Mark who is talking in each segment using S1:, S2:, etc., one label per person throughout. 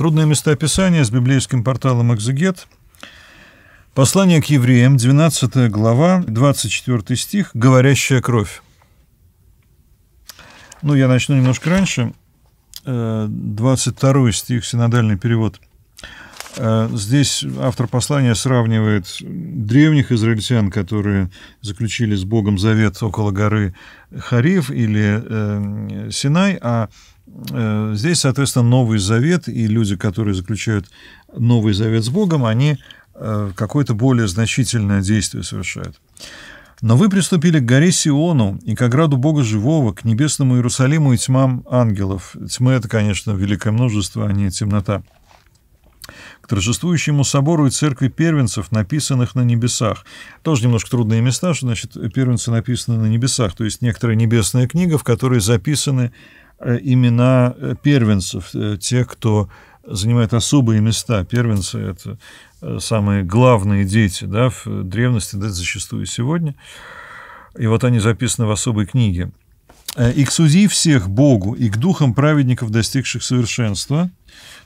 S1: Трудное местоописание с библейским порталом «Экзегет». Послание к евреям, 12 глава, 24 стих, «Говорящая кровь». Ну, я начну немножко раньше. 22 э, стих, синодальный перевод. Э, здесь автор послания сравнивает древних израильтян, которые заключили с Богом завет около горы Хариф или э, Синай, а Э, здесь, соответственно, Новый Завет и люди, которые заключают Новый Завет с Богом, они э, какое-то более значительное действие совершают. Но вы приступили к горе Сиону и к ограду Бога Живого, к небесному Иерусалиму и тьмам ангелов. Тьмы — это, конечно, великое множество, а не темнота. К торжествующему собору и церкви первенцев, написанных на небесах. Тоже немножко трудные места, что значит первенцы написаны на небесах, то есть некоторая небесная книга, в которой записаны Э, имена э, первенцев, э, тех, кто занимает особые места. Первенцы – это самые главные дети да, в древности, да, зачастую сегодня. И вот они записаны в особой книге. «И к судьи всех Богу, и к духам праведников, достигших совершенства»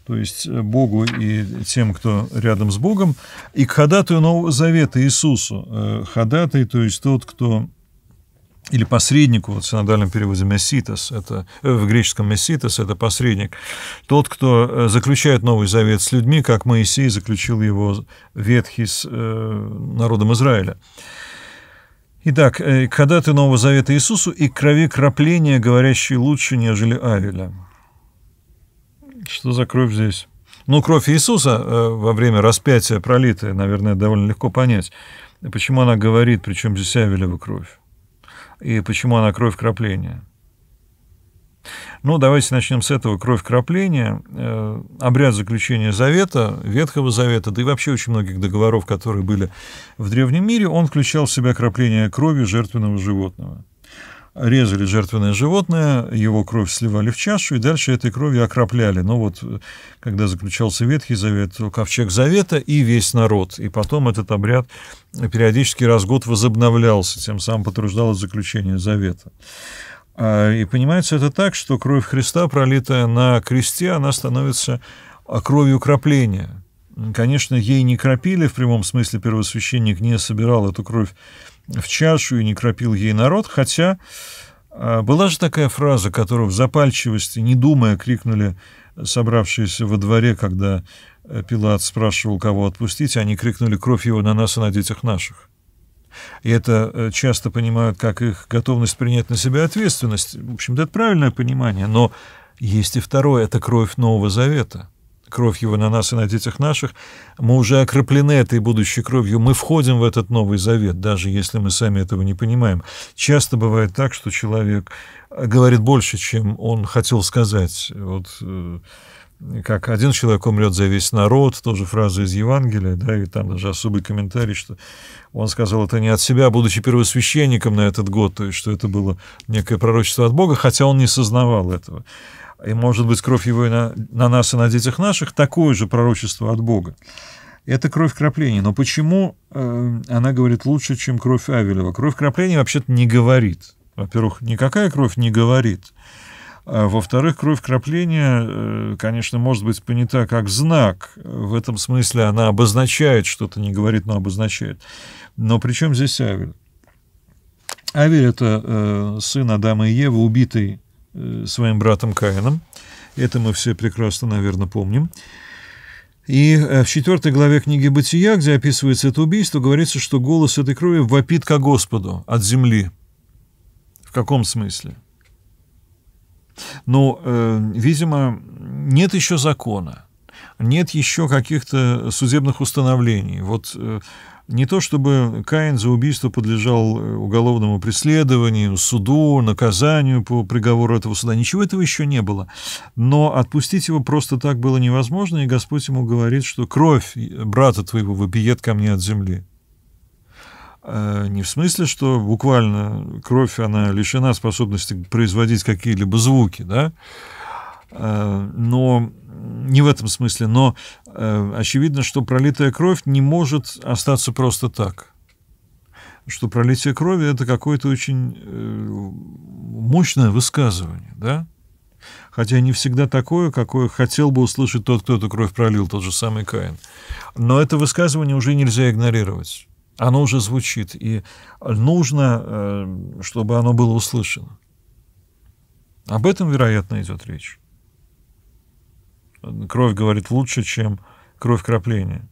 S1: то есть Богу и тем, кто рядом с Богом, и к ходатую Нового Завета Иисусу. Ходатай, то есть тот, кто или посреднику вот в синодальном переводе месситас, это э, в греческом месситас это посредник, тот, кто э, заключает Новый Завет с людьми, как Моисей заключил его ветхий с э, народом Израиля. Итак, э, когда ты Нового Завета Иисусу и крови крапления, говорящей лучше, нежели Авеля. Что за кровь здесь? Ну, кровь Иисуса э, во время распятия пролитая, наверное, довольно легко понять. Почему она говорит, причем здесь Авелева кровь? и почему она кровь крапления. Ну, давайте начнем с этого. Кровь крапления, э, обряд заключения завета, Ветхого завета, да и вообще очень многих договоров, которые были в Древнем мире, он включал в себя крапление крови жертвенного животного резали жертвенное животное, его кровь сливали в чашу, и дальше этой кровью окропляли. Но вот, э, когда заключался Ветхий Завет, Ковчег Завета и весь народ. И потом этот обряд периодически раз в год возобновлялся, тем самым потруждалось заключение Завета. А, и понимается это так, что кровь Христа, пролитая на кресте, она становится а, кровью крапления. Конечно, ей не кропили, в прямом смысле первосвященник не собирал эту кровь в чашу и не кропил ей народ, хотя а, была же такая фраза, которую в запальчивости, не думая, крикнули собравшиеся во дворе, когда э, Пилат спрашивал, кого отпустить, они крикнули «Кровь его на нас и на детях наших». И это э, часто понимают как их готовность принять на себя ответственность. В общем-то, это правильное понимание. Но есть и второе – это кровь Нового Завета – кровь его на нас и на детях наших, мы уже окроплены этой будущей кровью, мы входим в этот Новый Завет, даже если мы сами этого не понимаем. Часто бывает так, что человек говорит больше, чем он хотел сказать. Вот э, как один человек умрет за весь народ, тоже фраза из Евангелия, да, и там даже особый комментарий, что он сказал это не от себя, а будучи первосвященником на этот год, то есть что это было некое пророчество от Бога, хотя он не сознавал этого и, может быть, кровь его и на, на нас и на детях наших, такое же пророчество от Бога. Это кровь кропления. Но почему э, она говорит лучше, чем кровь Авелева? Кровь кропления вообще-то не говорит. Во-первых, никакая кровь не говорит. А, во-вторых, кровь кропления, э, конечно, может быть понята как знак. В этом смысле она обозначает что-то, не говорит, но обозначает. Но при чем здесь Авель? Авель – это э, сын Адама и Евы, убитый Э, своим братом Каином. Это мы все прекрасно, наверное, помним. И э, в четвертой главе книги «Бытия», где описывается это убийство, говорится, что голос этой крови вопит ко Господу от земли. В каком смысле? Но, ну, э, видимо, нет еще закона, нет еще каких-то судебных установлений. Вот э, не то чтобы Каин за убийство подлежал э, уголовному преследованию, суду, наказанию по приговору этого суда, ничего этого еще не было. Но отпустить его просто так было невозможно, и Господь ему говорит, что кровь брата твоего вопиет ко мне от земли. Э, не в смысле, что буквально кровь, она лишена способности производить какие-либо звуки, да, э, но не в этом смысле, но э, очевидно, что пролитая кровь не может остаться просто так. Что пролитие крови это какое-то очень э, мощное высказывание, да? Хотя не всегда такое, какое хотел бы услышать тот, кто эту кровь пролил, тот же самый Каин. Но это высказывание уже нельзя игнорировать. Оно уже звучит, и нужно, э, чтобы оно было услышано. Об этом, вероятно, идет речь. Кровь говорит лучше, чем кровь крапления.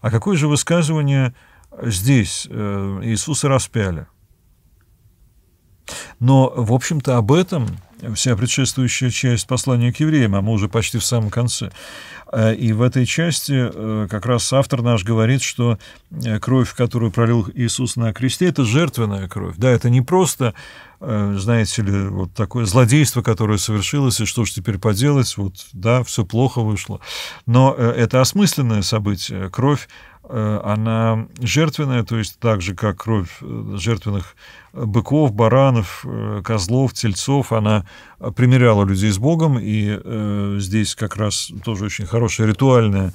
S1: А какое же высказывание здесь э, Иисуса распяли? Но, в общем-то, об этом вся предшествующая часть послания к евреям, а мы уже почти в самом конце. Э, и в этой части э, как раз автор наш говорит, что кровь, которую пролил Иисус на кресте, это жертвенная кровь. Да, это не просто Э, знаете ли, вот такое злодейство, которое совершилось, и что же теперь поделать, вот, да, все плохо вышло. Но э, это осмысленное событие. Кровь, э, она жертвенная, то есть так же, как кровь жертвенных быков, баранов, козлов, тельцов, она примеряла людей с Богом, и здесь как раз тоже очень хорошая ритуальная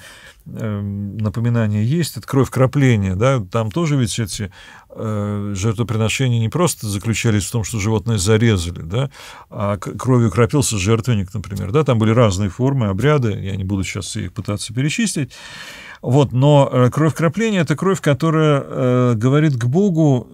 S1: Эм, напоминание есть, это кровь крапления, да, там тоже ведь эти э, жертвоприношения не просто заключались в том, что животное зарезали, да, а кровью крапился жертвенник, например, да, там были разные формы, обряды, я не буду сейчас их пытаться перечислить, вот, но э, кровь крапления – это кровь, которая э, говорит к Богу,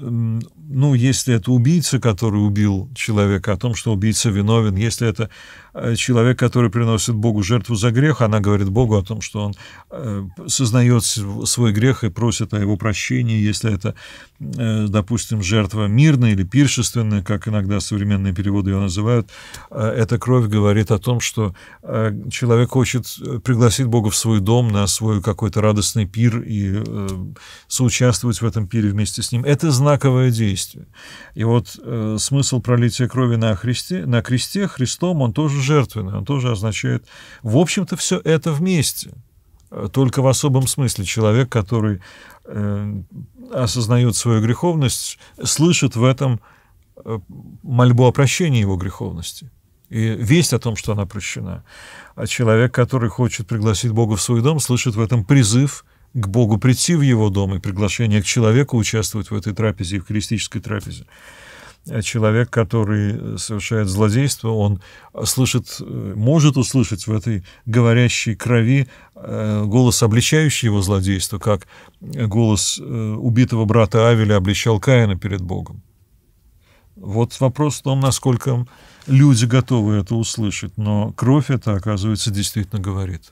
S1: ну, если это убийца, который убил человека, о том, что убийца виновен, если это э, человек, который приносит Богу жертву за грех, она говорит Богу о том, что он э, сознает свой грех и просит о его прощении, если это, э, допустим, жертва мирная или пиршественная, как иногда современные переводы ее называют, эта кровь говорит о том, что человек хочет пригласить Бога в свой дом на свой какой-то радостный пир и соучаствовать в этом пире вместе с ним. Это знаковое действие действия. И вот э, смысл пролития крови на кресте, на кресте Христом, он тоже жертвенный, он тоже означает, в общем-то, все это вместе. Э, только в особом смысле человек, который э, осознает свою греховность, слышит в этом э, мольбу о прощении его греховности и весть о том, что она прощена. А человек, который хочет пригласить Бога в свой дом, слышит в этом призыв – к Богу прийти в его дом и приглашение к человеку участвовать в этой трапезе, евхаристической трапезе. А человек, который э, совершает злодейство, он слышит, э, может услышать в этой говорящей крови э, голос, обличающий его злодейство, как голос убитого брата Авеля обличал Каина перед Богом. Вот вопрос в том, насколько люди готовы это услышать, но кровь это, оказывается, действительно говорит.